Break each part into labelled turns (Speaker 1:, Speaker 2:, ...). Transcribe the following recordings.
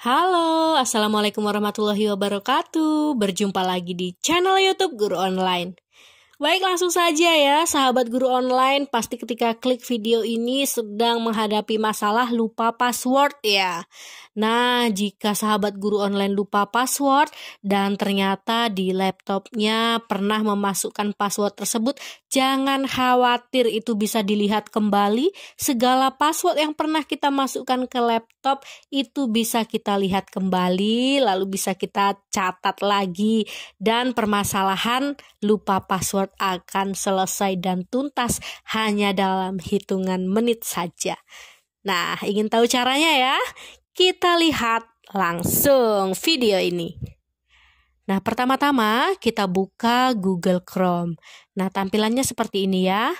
Speaker 1: Halo, Assalamualaikum warahmatullahi wabarakatuh. Berjumpa lagi di channel YouTube Guru Online. Baik langsung saja ya sahabat guru online pasti ketika klik video ini sedang menghadapi masalah lupa password ya. Nah jika sahabat guru online lupa password dan ternyata di laptopnya pernah memasukkan password tersebut jangan khawatir itu bisa dilihat kembali segala password yang pernah kita masukkan ke laptop itu bisa kita lihat kembali lalu bisa kita catat lagi dan permasalahan lupa password tersebut akan selesai dan tuntas hanya dalam hitungan menit saja. Nah, ingin tahu caranya ya? Kita lihat langsung video ini. Nah, pertama-tama kita buka Google Chrome. Nah, tampilannya seperti ini ya.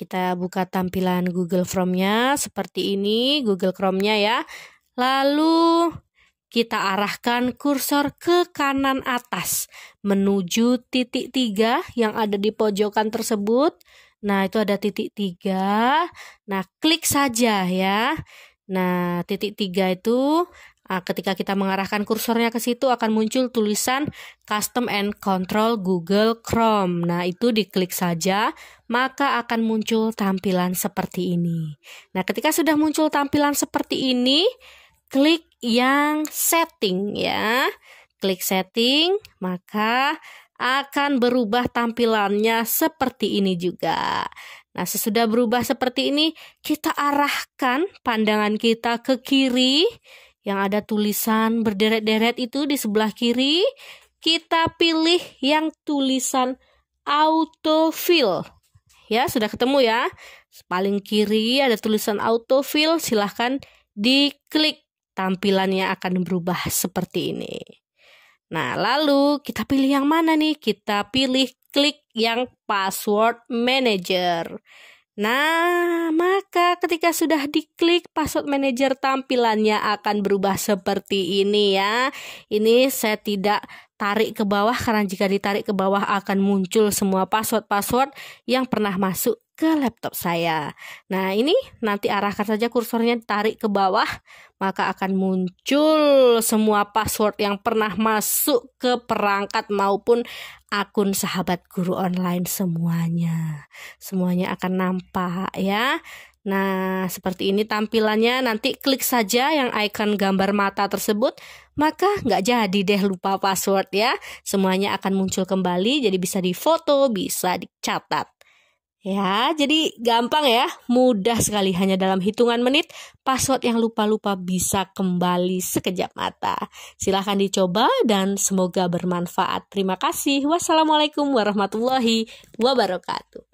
Speaker 1: Kita buka tampilan Google Chrome-nya seperti ini, Google Chrome-nya ya. Lalu kita arahkan kursor ke kanan atas menuju titik tiga yang ada di pojokan tersebut. Nah, itu ada titik tiga. Nah, klik saja ya. Nah, titik tiga itu ah, ketika kita mengarahkan kursornya ke situ akan muncul tulisan Custom and Control Google Chrome. Nah, itu diklik saja, maka akan muncul tampilan seperti ini. Nah, ketika sudah muncul tampilan seperti ini, klik yang setting ya. Klik setting, maka akan berubah tampilannya seperti ini juga. Nah, sesudah berubah seperti ini, kita arahkan pandangan kita ke kiri yang ada tulisan berderet-deret itu di sebelah kiri. Kita pilih yang tulisan autofill. Ya, sudah ketemu ya. Paling kiri ada tulisan autofill, silahkan diklik tampilannya akan berubah seperti ini. Nah, lalu kita pilih yang mana nih? Kita pilih klik yang password manager. Nah, maka ketika sudah diklik password manager tampilannya akan berubah seperti ini ya. Ini saya tidak tarik ke bawah karena jika ditarik ke bawah akan muncul semua password-password yang pernah masuk ke laptop saya. Nah, ini nanti arahkan saja kursornya tarik ke bawah, maka akan muncul semua password yang pernah masuk ke perangkat maupun akun sahabat guru online semuanya. Semuanya akan nampak ya. Nah, seperti ini tampilannya. Nanti klik saja yang icon gambar mata tersebut, maka nggak jadi deh lupa password ya. Semuanya akan muncul kembali, jadi bisa difoto, bisa dicatat. Ya, jadi gampang ya, mudah sekali hanya dalam hitungan menit password yang lupa-lupa bisa kembali sekejap mata. Silahkan dicoba dan semoga bermanfaat. Terima kasih. Wassalamualaikum warahmatullahi wabarakatuh.